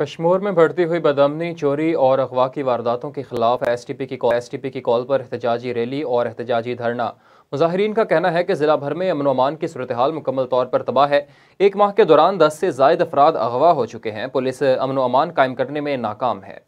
कश्मीर में बढ़ती हुई बदमनी चोरी और अगवा की वारदातों के खिलाफ एस टी पी की एस टी पी की कॉल पर एहतजाजी रैली और एहतजाजी धरना मुजाहरीन का कहना है कि ज़िला भर में अमन अमान की सूरत हाल मुकम्मल तौर पर तबाह है एक माह के दौरान दस से जायद अफराद अगवा हो चुके हैं पुलिस अमन अमान कायम करने में नाकाम है